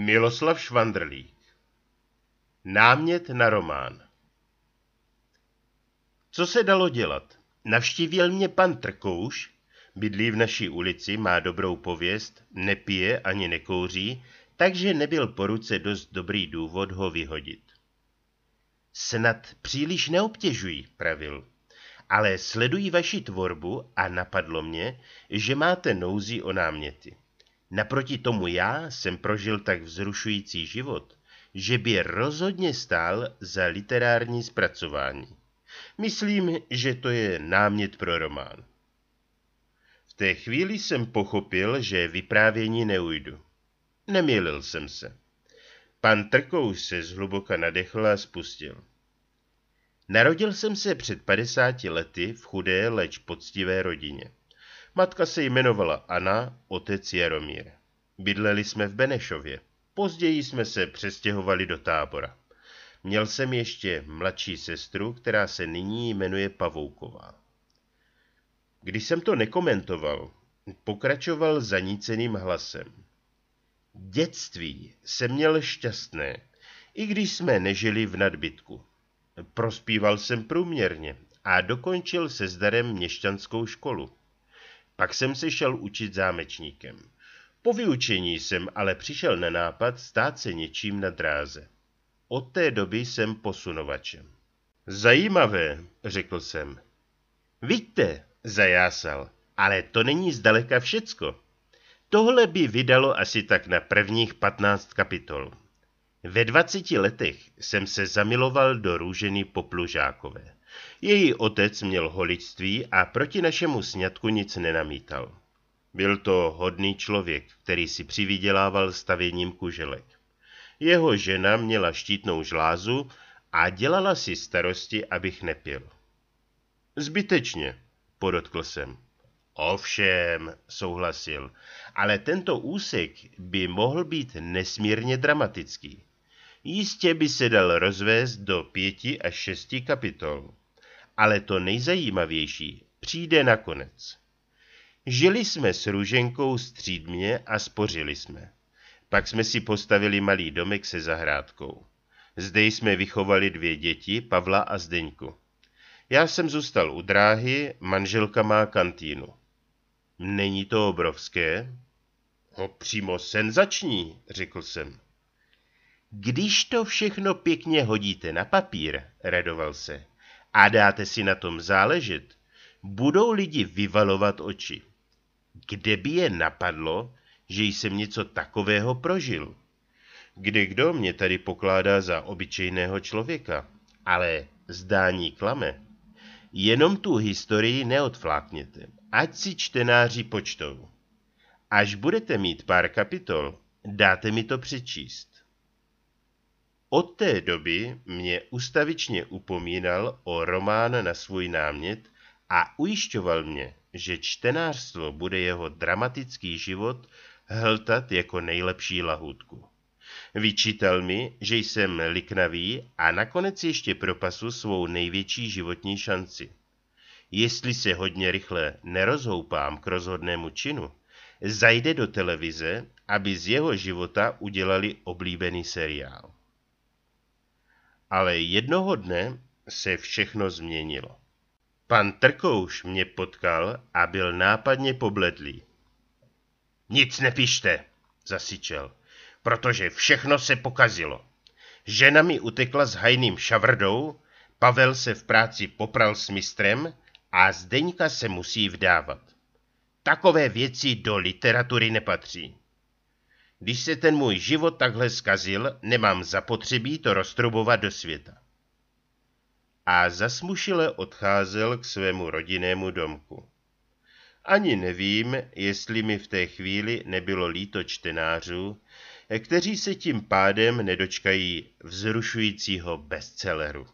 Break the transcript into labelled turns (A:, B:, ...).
A: Miloslav Švandrlík Námět na román Co se dalo dělat? Navštívil mě pan Trkouš, bydlí v naší ulici, má dobrou pověst, nepije ani nekouří, takže nebyl po ruce dost dobrý důvod ho vyhodit. Snad příliš neobtěžují, pravil. Ale sledují vaši tvorbu a napadlo mě, že máte nouzi o náměty. Naproti tomu já jsem prožil tak vzrušující život, že by rozhodně stál za literární zpracování. Myslím, že to je námět pro román. V té chvíli jsem pochopil, že vyprávění neujdu. Nemělil jsem se. Pan Trkou se zhluboka nadechl a spustil. Narodil jsem se před 50 lety v chudé, leč poctivé rodině. Matka se jmenovala Anna, otec Jaromír. Bydleli jsme v Benešově. Později jsme se přestěhovali do tábora. Měl jsem ještě mladší sestru, která se nyní jmenuje Pavouková. Když jsem to nekomentoval, pokračoval zaníceným hlasem. Dětství jsem měl šťastné, i když jsme nežili v nadbytku. Prospíval jsem průměrně a dokončil se zdarem měšťanskou školu. Pak jsem se šel učit zámečníkem. Po vyučení jsem ale přišel na nápad stát se něčím na dráze. Od té doby jsem posunovačem. Zajímavé, řekl jsem. Víte, zajásal, ale to není zdaleka všecko. Tohle by vydalo asi tak na prvních patnáct kapitol. Ve dvaceti letech jsem se zamiloval do růženy poplužákové. Její otec měl holictví a proti našemu sňatku nic nenamítal. Byl to hodný člověk, který si přivydělával stavěním kuželek. Jeho žena měla štítnou žlázu a dělala si starosti, abych nepil. Zbytečně, podotkl jsem. Ovšem, souhlasil, ale tento úsek by mohl být nesmírně dramatický. Jistě by se dal rozvést do pěti až šesti kapitol ale to nejzajímavější přijde nakonec. Žili jsme s Růženkou střídmě a spořili jsme. Pak jsme si postavili malý domek se zahrádkou. Zde jsme vychovali dvě děti, Pavla a Zdeňku. Já jsem zůstal u dráhy, manželka má kantýnu. Není to obrovské? No, přímo senzační, řekl jsem. Když to všechno pěkně hodíte na papír, radoval se, a dáte si na tom záležet, budou lidi vyvalovat oči. Kde by je napadlo, že jsem něco takového prožil? Kde kdo mě tady pokládá za obyčejného člověka, ale zdání klame. Jenom tu historii neodflákněte, ať si čtenáři počtou. Až budete mít pár kapitol, dáte mi to přečíst. Od té doby mě ustavičně upomínal o román na svůj námět a ujišťoval mě, že čtenářstvo bude jeho dramatický život hltat jako nejlepší lahůdku. Vyčítal mi, že jsem liknavý a nakonec ještě propasu svou největší životní šanci. Jestli se hodně rychle nerozhoupám k rozhodnému činu, zajde do televize, aby z jeho života udělali oblíbený seriál. Ale jednoho dne se všechno změnilo. Pan Trkouš mě potkal a byl nápadně pobledlý. Nic nepište, zasičel, protože všechno se pokazilo. Žena mi utekla s hajným šavrdou, Pavel se v práci popral s mistrem a Zdeňka se musí vdávat. Takové věci do literatury nepatří. Když se ten můj život takhle zkazil, nemám zapotřebí to roztrubovat do světa. A zasmušile odcházel k svému rodinnému domku. Ani nevím, jestli mi v té chvíli nebylo líto čtenářů, kteří se tím pádem nedočkají vzrušujícího bestselleru.